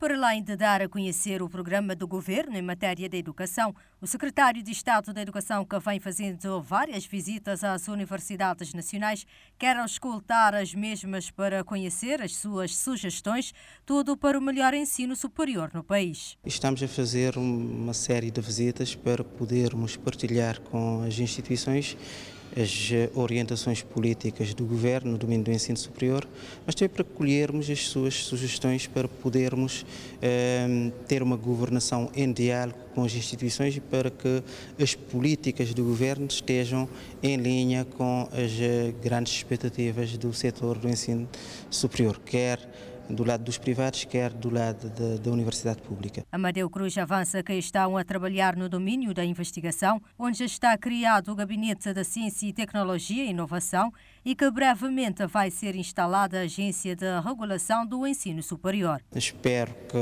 Para além de dar a conhecer o programa do governo em matéria de educação, o secretário de Estado da Educação, que vem fazendo várias visitas às universidades nacionais, quer escutar as mesmas para conhecer as suas sugestões, tudo para o melhor ensino superior no país. Estamos a fazer uma série de visitas para podermos partilhar com as instituições as eh, orientações políticas do Governo no domínio do ensino superior, mas também para colhermos as suas sugestões para podermos eh, ter uma governação em diálogo com as instituições e para que as políticas do Governo estejam em linha com as eh, grandes expectativas do setor do ensino superior, quer do lado dos privados, quer do lado de, da universidade pública. Amadeu Cruz avança que estão a trabalhar no domínio da investigação, onde já está criado o Gabinete da Ciência e Tecnologia e Inovação e que brevemente vai ser instalada a Agência de Regulação do Ensino Superior. Espero que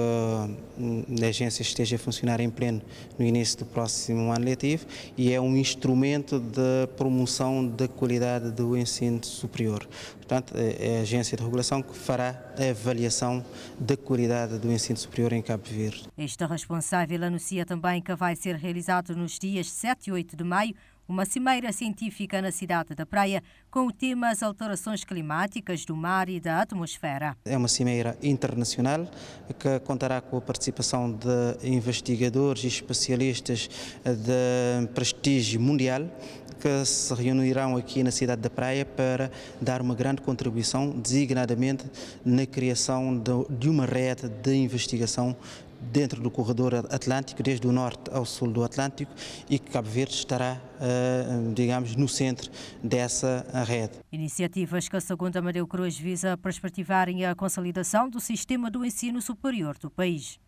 a agência esteja a funcionar em pleno no início do próximo ano letivo e é um instrumento de promoção da qualidade do ensino superior. Portanto, é a Agência de Regulação que fará a avaliação avaliação da qualidade do ensino superior em Cabo Verde. Esta responsável anuncia também que vai ser realizado nos dias 7 e 8 de maio uma cimeira científica na cidade da Praia com o tema As alterações climáticas do mar e da atmosfera. É uma cimeira internacional que contará com a participação de investigadores e especialistas de prestígio mundial que se reunirão aqui na cidade da Praia para dar uma grande contribuição, designadamente na criação de uma rede de investigação dentro do corredor atlântico, desde o norte ao sul do Atlântico, e que Cabo Verde estará, eh, digamos, no centro dessa rede. Iniciativas que, segundo Amadeu Cruz, visa perspectivarem a consolidação do sistema do ensino superior do país.